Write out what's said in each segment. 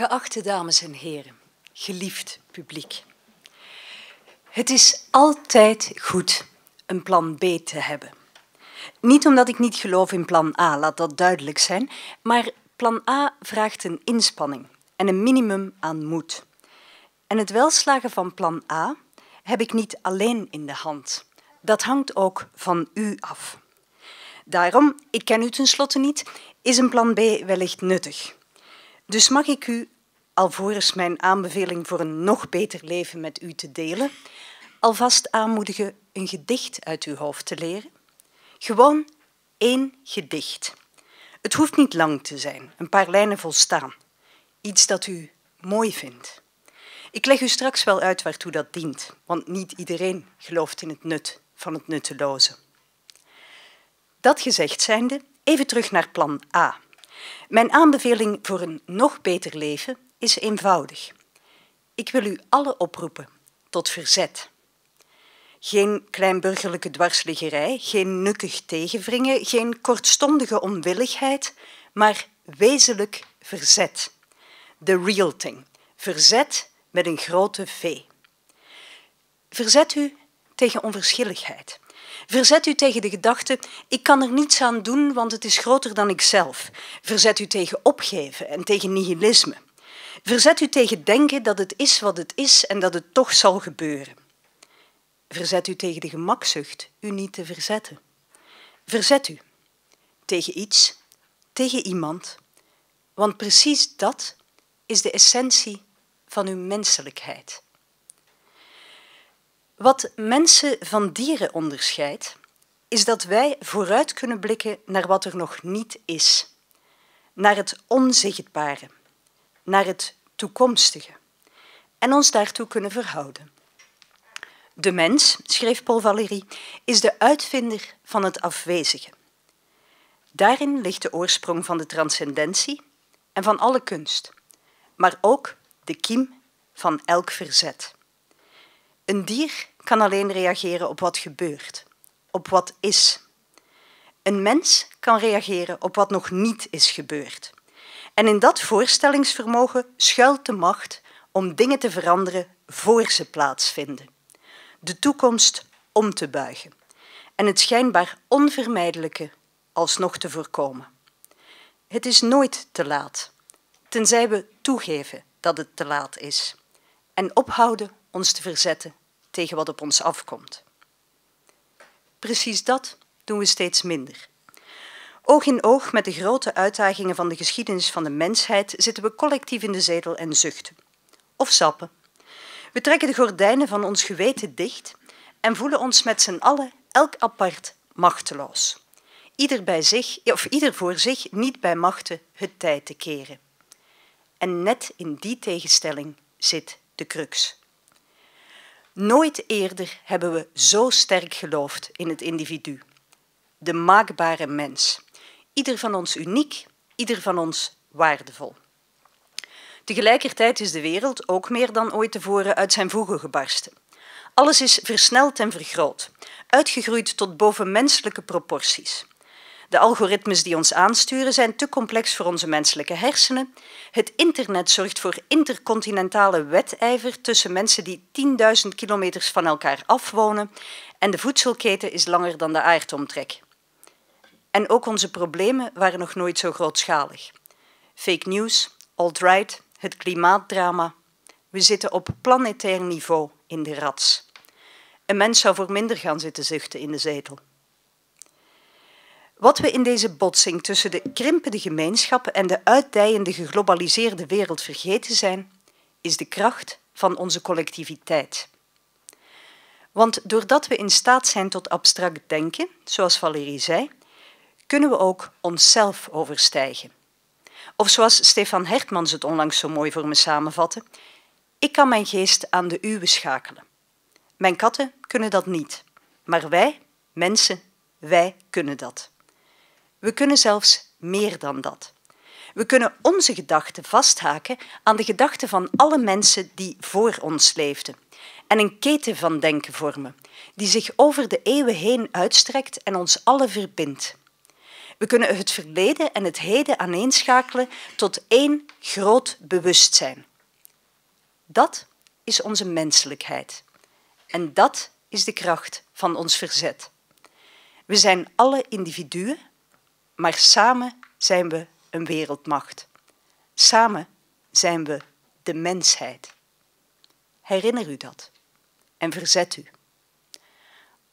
Geachte dames en heren, geliefd publiek. Het is altijd goed een plan B te hebben. Niet omdat ik niet geloof in plan A, laat dat duidelijk zijn, maar plan A vraagt een inspanning en een minimum aan moed. En het welslagen van plan A heb ik niet alleen in de hand. Dat hangt ook van u af. Daarom, ik ken u tenslotte niet, is een plan B wellicht nuttig. Dus mag ik u alvorens mijn aanbeveling voor een nog beter leven met u te delen, alvast aanmoedigen een gedicht uit uw hoofd te leren. Gewoon één gedicht. Het hoeft niet lang te zijn, een paar lijnen volstaan. Iets dat u mooi vindt. Ik leg u straks wel uit waartoe dat dient, want niet iedereen gelooft in het nut van het nutteloze. Dat gezegd zijnde, even terug naar plan A. Mijn aanbeveling voor een nog beter leven is eenvoudig. Ik wil u allen oproepen tot verzet. Geen kleinburgerlijke dwarsliggerij, geen nukkig tegenvringen, geen kortstondige onwilligheid, maar wezenlijk verzet. The real thing. Verzet met een grote V. Verzet u tegen onverschilligheid. Verzet u tegen de gedachte, ik kan er niets aan doen, want het is groter dan ikzelf. Verzet u tegen opgeven en tegen nihilisme. Verzet u tegen denken dat het is wat het is en dat het toch zal gebeuren. Verzet u tegen de gemakzucht u niet te verzetten. Verzet u tegen iets, tegen iemand, want precies dat is de essentie van uw menselijkheid. Wat mensen van dieren onderscheidt, is dat wij vooruit kunnen blikken naar wat er nog niet is, naar het onzichtbare naar het toekomstige en ons daartoe kunnen verhouden. De mens, schreef Paul Valéry, is de uitvinder van het afwezige. Daarin ligt de oorsprong van de transcendentie en van alle kunst, maar ook de kiem van elk verzet. Een dier kan alleen reageren op wat gebeurt, op wat is. Een mens kan reageren op wat nog niet is gebeurd. En in dat voorstellingsvermogen schuilt de macht om dingen te veranderen voor ze plaatsvinden. De toekomst om te buigen en het schijnbaar onvermijdelijke alsnog te voorkomen. Het is nooit te laat, tenzij we toegeven dat het te laat is en ophouden ons te verzetten tegen wat op ons afkomt. Precies dat doen we steeds minder. Oog in oog met de grote uitdagingen van de geschiedenis van de mensheid zitten we collectief in de zetel en zuchten. Of sappen. We trekken de gordijnen van ons geweten dicht en voelen ons met z'n allen, elk apart, machteloos. Ieder, bij zich, of ieder voor zich, niet bij machten het tijd te keren. En net in die tegenstelling zit de crux. Nooit eerder hebben we zo sterk geloofd in het individu, de maakbare mens ieder van ons uniek, ieder van ons waardevol. Tegelijkertijd is de wereld ook meer dan ooit tevoren uit zijn voegen gebarsten. Alles is versneld en vergroot, uitgegroeid tot bovenmenselijke proporties. De algoritmes die ons aansturen zijn te complex voor onze menselijke hersenen. Het internet zorgt voor intercontinentale wedijver tussen mensen die 10.000 kilometers van elkaar afwonen. En de voedselketen is langer dan de aardomtrek. En ook onze problemen waren nog nooit zo grootschalig. Fake news, alt-right, het klimaatdrama. We zitten op planetair niveau in de rats. Een mens zou voor minder gaan zitten zuchten in de zetel. Wat we in deze botsing tussen de krimpende gemeenschappen en de uitdijende geglobaliseerde wereld vergeten zijn, is de kracht van onze collectiviteit. Want doordat we in staat zijn tot abstract denken, zoals Valérie zei, kunnen we ook onszelf overstijgen. Of zoals Stefan Hertmans het onlangs zo mooi voor me samenvatte: Ik kan mijn geest aan de uwe schakelen. Mijn katten kunnen dat niet, maar wij, mensen, wij kunnen dat. We kunnen zelfs meer dan dat. We kunnen onze gedachten vasthaken aan de gedachten van alle mensen die voor ons leefden en een keten van denken vormen, die zich over de eeuwen heen uitstrekt en ons alle verbindt. We kunnen het verleden en het heden aaneenschakelen tot één groot bewustzijn. Dat is onze menselijkheid. En dat is de kracht van ons verzet. We zijn alle individuen, maar samen zijn we een wereldmacht. Samen zijn we de mensheid. Herinner u dat en verzet u.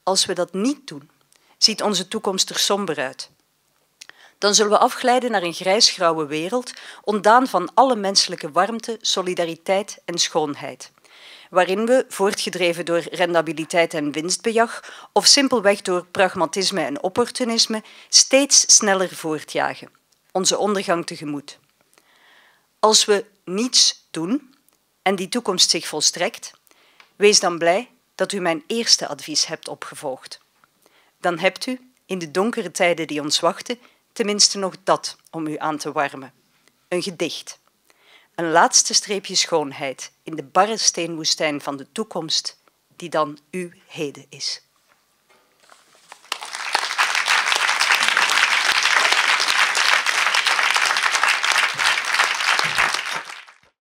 Als we dat niet doen, ziet onze toekomst er somber uit dan zullen we afglijden naar een grijsgrauwe wereld, ontdaan van alle menselijke warmte, solidariteit en schoonheid. Waarin we, voortgedreven door rendabiliteit en winstbejag, of simpelweg door pragmatisme en opportunisme, steeds sneller voortjagen, onze ondergang tegemoet. Als we niets doen en die toekomst zich volstrekt, wees dan blij dat u mijn eerste advies hebt opgevolgd. Dan hebt u, in de donkere tijden die ons wachten, Tenminste nog dat om u aan te warmen. Een gedicht. Een laatste streepje schoonheid in de barre steenwoestijn van de toekomst, die dan uw heden is.